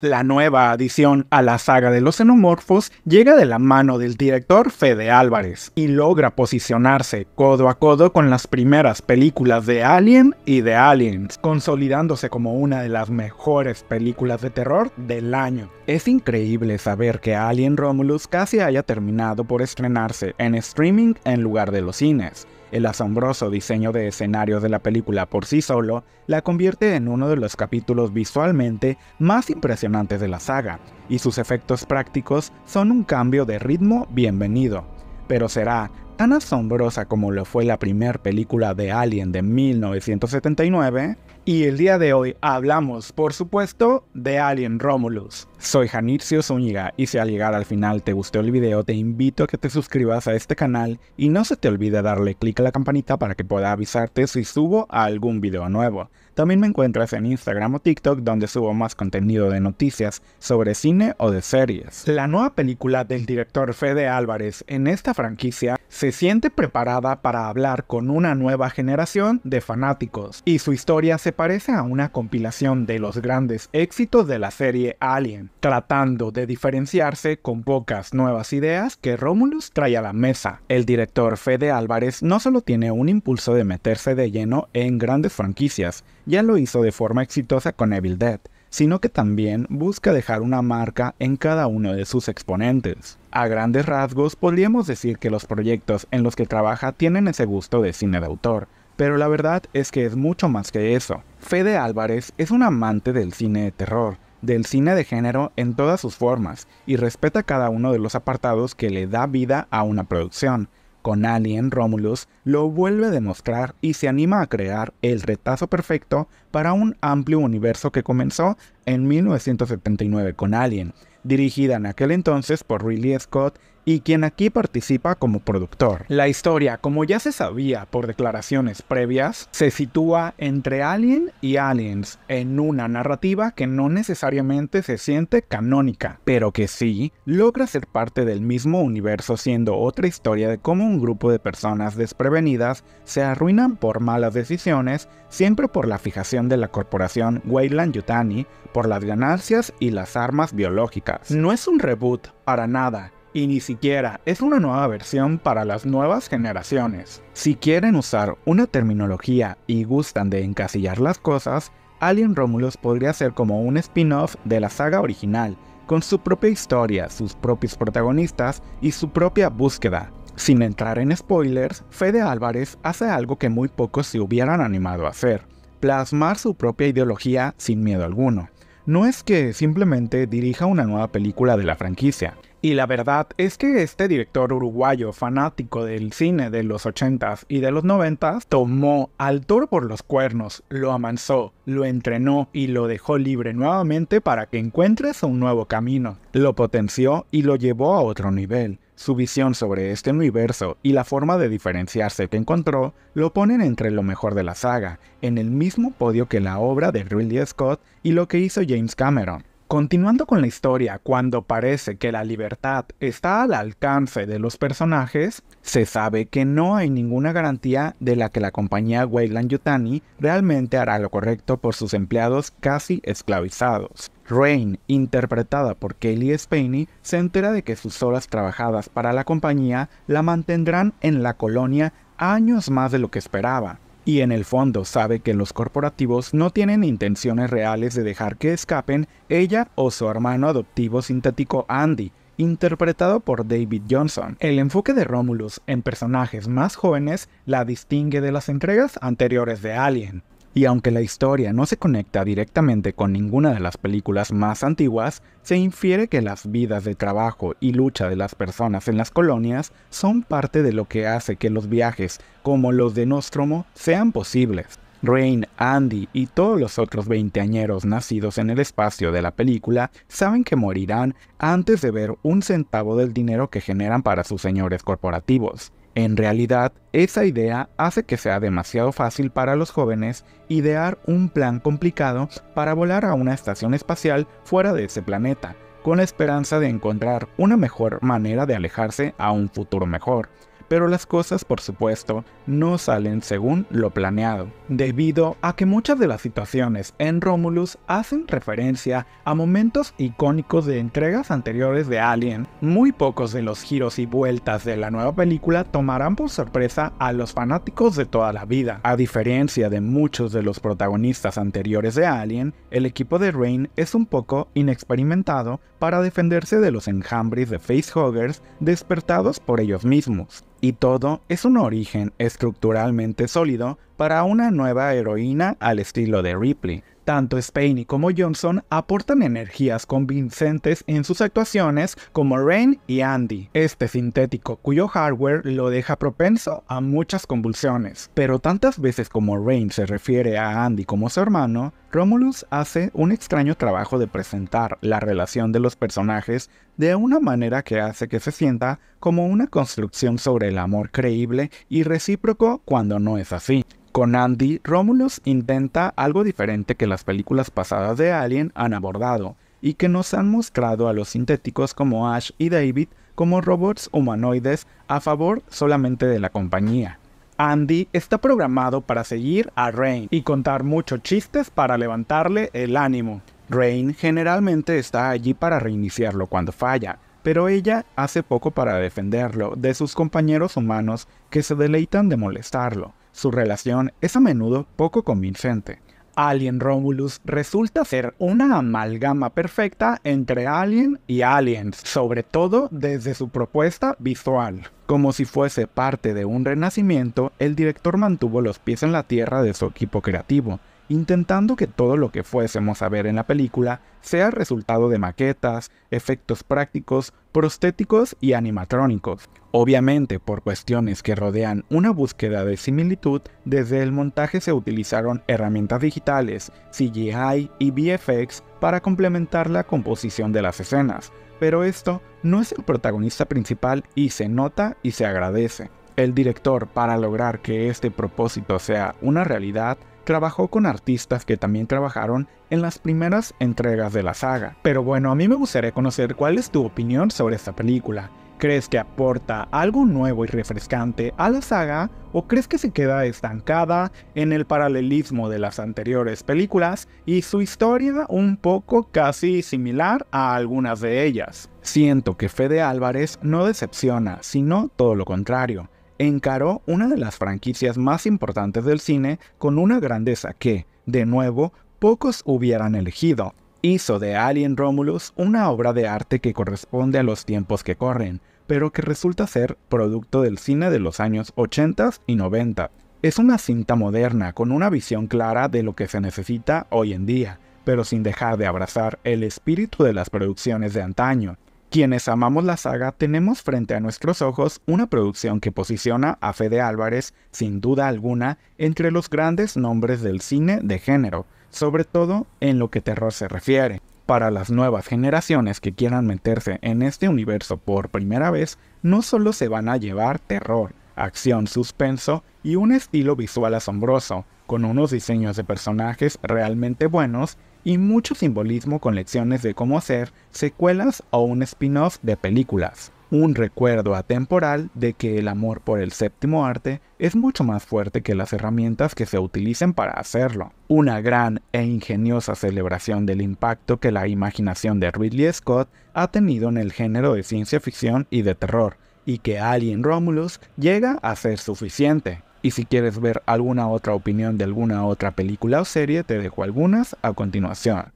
La nueva adición a la saga de los xenomorfos llega de la mano del director Fede Álvarez y logra posicionarse codo a codo con las primeras películas de Alien y de Aliens, consolidándose como una de las mejores películas de terror del año. Es increíble saber que Alien Romulus casi haya terminado por estrenarse en streaming en lugar de los cines, el asombroso diseño de escenarios de la película por sí solo la convierte en uno de los capítulos visualmente más impresionantes de la saga, y sus efectos prácticos son un cambio de ritmo bienvenido. Pero será tan asombrosa como lo fue la primera película de Alien de 1979, y el día de hoy hablamos, por supuesto, de Alien Romulus. Soy Janicio Zúñiga y si al llegar al final te gustó el video, te invito a que te suscribas a este canal y no se te olvide darle clic a la campanita para que pueda avisarte si subo algún video nuevo. También me encuentras en Instagram o TikTok donde subo más contenido de noticias sobre cine o de series. La nueva película del director Fede Álvarez en esta franquicia se siente preparada para hablar con una nueva generación de fanáticos, y su historia se parece a una compilación de los grandes éxitos de la serie Alien, tratando de diferenciarse con pocas nuevas ideas que Romulus trae a la mesa. El director Fede Álvarez no solo tiene un impulso de meterse de lleno en grandes franquicias, ya lo hizo de forma exitosa con Evil Dead, sino que también busca dejar una marca en cada uno de sus exponentes. A grandes rasgos podríamos decir que los proyectos en los que trabaja tienen ese gusto de cine de autor, pero la verdad es que es mucho más que eso. Fede Álvarez es un amante del cine de terror, del cine de género en todas sus formas, y respeta cada uno de los apartados que le da vida a una producción, con Alien Romulus lo vuelve a demostrar y se anima a crear el retazo perfecto para un amplio universo que comenzó en 1979 con Alien, dirigida en aquel entonces por Ridley Scott y quien aquí participa como productor. La historia, como ya se sabía por declaraciones previas, se sitúa entre Alien y Aliens, en una narrativa que no necesariamente se siente canónica, pero que sí logra ser parte del mismo universo siendo otra historia de cómo un grupo de personas desprevenidas se arruinan por malas decisiones, siempre por la fijación de la corporación Weyland Yutani por las ganancias y las armas biológicas. No es un reboot para nada, y ni siquiera es una nueva versión para las nuevas generaciones. Si quieren usar una terminología y gustan de encasillar las cosas, Alien Romulus podría ser como un spin-off de la saga original, con su propia historia, sus propios protagonistas y su propia búsqueda. Sin entrar en spoilers, Fede Álvarez hace algo que muy pocos se hubieran animado a hacer, plasmar su propia ideología sin miedo alguno. No es que simplemente dirija una nueva película de la franquicia, y la verdad es que este director uruguayo fanático del cine de los 80s y de los 90s tomó al toro por los cuernos, lo amansó, lo entrenó y lo dejó libre nuevamente para que encuentres un nuevo camino. Lo potenció y lo llevó a otro nivel. Su visión sobre este universo y la forma de diferenciarse que encontró lo ponen entre lo mejor de la saga, en el mismo podio que la obra de Ridley Scott y lo que hizo James Cameron. Continuando con la historia, cuando parece que la libertad está al alcance de los personajes, se sabe que no hay ninguna garantía de la que la compañía Weyland Yutani realmente hará lo correcto por sus empleados casi esclavizados. Rain, interpretada por Kelly Spaney, se entera de que sus horas trabajadas para la compañía la mantendrán en la colonia años más de lo que esperaba, y en el fondo sabe que los corporativos no tienen intenciones reales de dejar que escapen ella o su hermano adoptivo sintético Andy, interpretado por David Johnson. El enfoque de Romulus en personajes más jóvenes la distingue de las entregas anteriores de Alien y aunque la historia no se conecta directamente con ninguna de las películas más antiguas, se infiere que las vidas de trabajo y lucha de las personas en las colonias son parte de lo que hace que los viajes, como los de Nostromo, sean posibles. Rain, Andy y todos los otros veinteañeros nacidos en el espacio de la película saben que morirán antes de ver un centavo del dinero que generan para sus señores corporativos. En realidad, esa idea hace que sea demasiado fácil para los jóvenes idear un plan complicado para volar a una estación espacial fuera de ese planeta, con la esperanza de encontrar una mejor manera de alejarse a un futuro mejor pero las cosas por supuesto no salen según lo planeado, debido a que muchas de las situaciones en Romulus hacen referencia a momentos icónicos de entregas anteriores de Alien. Muy pocos de los giros y vueltas de la nueva película tomarán por sorpresa a los fanáticos de toda la vida. A diferencia de muchos de los protagonistas anteriores de Alien, el equipo de Rain es un poco inexperimentado para defenderse de los enjambres de facehuggers despertados por ellos mismos. Y todo es un origen estructuralmente sólido para una nueva heroína al estilo de Ripley, tanto Spain como Johnson aportan energías convincentes en sus actuaciones como Rain y Andy, este sintético cuyo hardware lo deja propenso a muchas convulsiones. Pero tantas veces como Rain se refiere a Andy como su hermano, Romulus hace un extraño trabajo de presentar la relación de los personajes de una manera que hace que se sienta como una construcción sobre el amor creíble y recíproco cuando no es así. Con Andy, Romulus intenta algo diferente que las películas pasadas de Alien han abordado y que nos han mostrado a los sintéticos como Ash y David como robots humanoides a favor solamente de la compañía. Andy está programado para seguir a Rain y contar muchos chistes para levantarle el ánimo. Rain generalmente está allí para reiniciarlo cuando falla, pero ella hace poco para defenderlo de sus compañeros humanos que se deleitan de molestarlo. Su relación es a menudo poco convincente. Alien Romulus resulta ser una amalgama perfecta entre Alien y Aliens, sobre todo desde su propuesta visual. Como si fuese parte de un renacimiento, el director mantuvo los pies en la tierra de su equipo creativo intentando que todo lo que fuésemos a ver en la película sea resultado de maquetas, efectos prácticos, prostéticos y animatrónicos. Obviamente, por cuestiones que rodean una búsqueda de similitud, desde el montaje se utilizaron herramientas digitales, CGI y VFX para complementar la composición de las escenas, pero esto no es el protagonista principal y se nota y se agradece. El director, para lograr que este propósito sea una realidad, trabajó con artistas que también trabajaron en las primeras entregas de la saga. Pero bueno, a mí me gustaría conocer cuál es tu opinión sobre esta película. ¿Crees que aporta algo nuevo y refrescante a la saga o crees que se queda estancada en el paralelismo de las anteriores películas y su historia un poco casi similar a algunas de ellas? Siento que Fede Álvarez no decepciona, sino todo lo contrario encaró una de las franquicias más importantes del cine con una grandeza que, de nuevo, pocos hubieran elegido. Hizo de Alien Romulus una obra de arte que corresponde a los tiempos que corren, pero que resulta ser producto del cine de los años 80 y 90. Es una cinta moderna con una visión clara de lo que se necesita hoy en día, pero sin dejar de abrazar el espíritu de las producciones de antaño, quienes amamos la saga tenemos frente a nuestros ojos una producción que posiciona a Fede Álvarez, sin duda alguna, entre los grandes nombres del cine de género, sobre todo en lo que terror se refiere. Para las nuevas generaciones que quieran meterse en este universo por primera vez, no solo se van a llevar terror, acción, suspenso y un estilo visual asombroso, con unos diseños de personajes realmente buenos y mucho simbolismo con lecciones de cómo hacer secuelas o un spin-off de películas. Un recuerdo atemporal de que el amor por el séptimo arte es mucho más fuerte que las herramientas que se utilicen para hacerlo. Una gran e ingeniosa celebración del impacto que la imaginación de Ridley Scott ha tenido en el género de ciencia ficción y de terror, y que Alien Romulus llega a ser suficiente. Y si quieres ver alguna otra opinión de alguna otra película o serie, te dejo algunas a continuación.